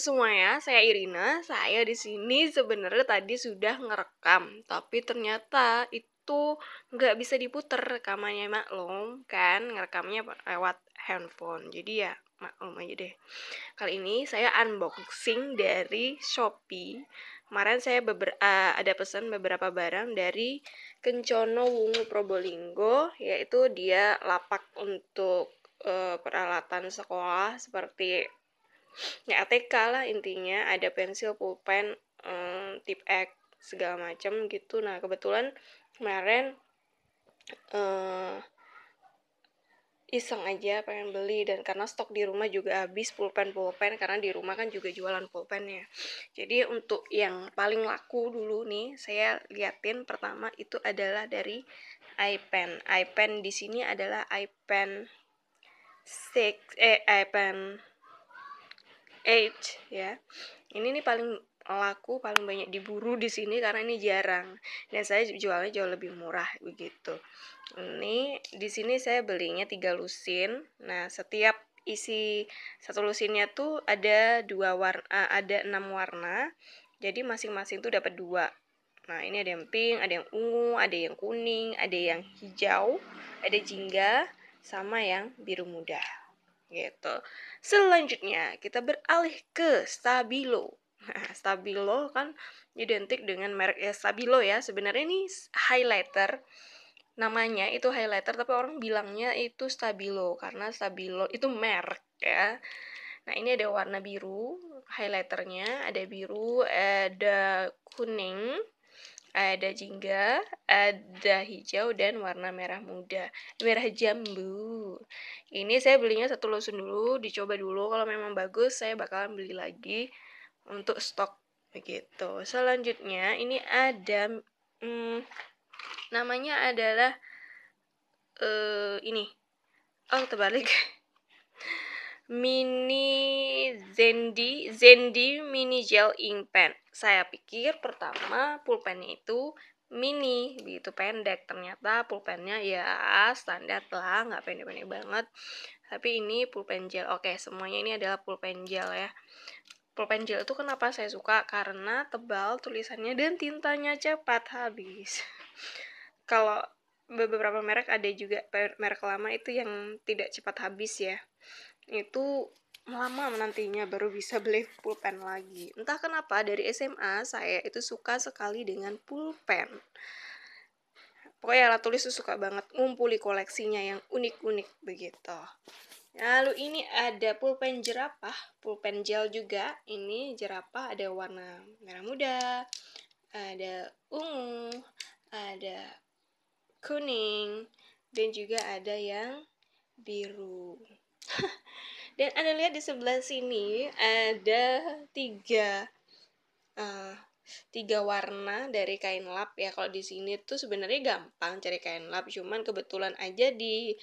semuanya, saya Irina. Saya di sini sebenarnya tadi sudah ngerekam, tapi ternyata itu nggak bisa diputer rekamannya maklum kan ngerekamnya lewat handphone. Jadi ya maklum aja deh. Kali ini saya unboxing dari Shopee. Kemarin saya beber, uh, ada pesan beberapa barang dari Kencono Wungu Probolinggo, yaitu dia lapak untuk uh, peralatan sekolah seperti ya ATK lah intinya ada pensil pulpen um, tip X segala macam gitu nah kebetulan kemarin uh, iseng aja pengen beli dan karena stok di rumah juga habis pulpen pulpen karena di rumah kan juga jualan pulpen ya jadi untuk yang paling laku dulu nih saya liatin pertama itu adalah dari iPen iPen di sini adalah iPen 6 eh iPen age ya. Iya. Ini nih paling laku paling banyak diburu di sini karena ini jarang dan saya jualnya jauh lebih murah begitu. Ini di sini saya belinya tiga lusin. Nah, setiap isi satu lusinnya tuh ada dua warna ada enam warna. Jadi masing-masing tuh dapat dua. Nah, ini ada yang pink, ada yang ungu, ada yang kuning, ada yang hijau, ada jingga, sama yang biru muda gitu. Selanjutnya kita beralih ke Stabilo. Stabilo kan identik dengan merek ya, Stabilo ya. Sebenarnya ini highlighter namanya itu highlighter tapi orang bilangnya itu Stabilo karena Stabilo itu merek ya. Nah, ini ada warna biru highlighternya, ada biru, ada kuning, ada jingga, ada hijau dan warna merah muda, merah jambu ini saya belinya satu lusin dulu dicoba dulu kalau memang bagus saya bakalan beli lagi untuk stok begitu selanjutnya ini ada hmm, namanya adalah uh, ini oh terbalik mini Zendi Zendi mini gel ink pen saya pikir pertama pulpen itu mini begitu pendek ternyata pulpennya ya standar lah nggak pendek-pendek banget tapi ini pulpen gel oke semuanya ini adalah pulpen gel ya pulpen gel itu kenapa saya suka karena tebal tulisannya dan tintanya cepat habis kalau beberapa merek ada juga merek lama itu yang tidak cepat habis ya itu lama nantinya baru bisa beli pulpen lagi. Entah kenapa dari SMA saya itu suka sekali dengan pulpen. Pokoknya alat tulis itu suka banget ngumpuli koleksinya yang unik-unik begitu. Lalu ini ada pulpen jerapah, pulpen gel juga. Ini jerapah ada warna merah muda, ada ungu, ada kuning, dan juga ada yang biru. Dan Anda lihat di sebelah sini ada tiga uh, tiga warna dari kain lap ya. Kalau di sini tuh sebenarnya gampang cari kain lap, cuman kebetulan aja di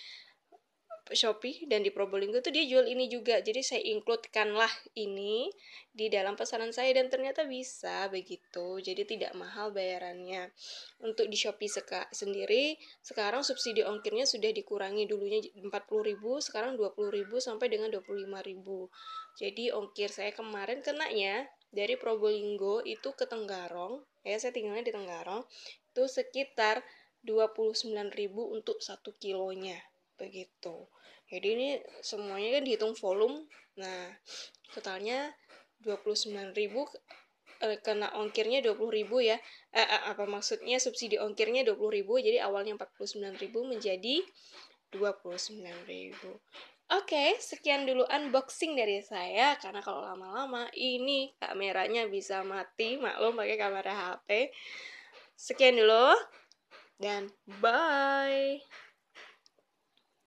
Shopee dan di Probolinggo tuh dia jual ini juga. Jadi saya include lah ini di dalam pesanan saya dan ternyata bisa begitu. Jadi tidak mahal bayarannya. Untuk di Shopee seka sendiri sekarang subsidi ongkirnya sudah dikurangi dulunya 40.000, sekarang 20.000 sampai dengan 25.000. Jadi ongkir saya kemarin kena ya dari Probolinggo itu ke Tenggarong, ya saya tinggalnya di Tenggarong, itu sekitar 29.000 untuk 1 kilonya begitu jadi ini semuanya kan dihitung volume nah totalnya 29.000 eh, kena ongkirnya 20.000 ya eh, eh, apa maksudnya subsidi ongkirnya 20.000 jadi awalnya 49.000 menjadi 29.000 Oke, okay, sekian dulu unboxing dari saya karena kalau lama-lama ini kameranya bisa mati, maklum pakai kamera HP. Sekian dulu dan bye.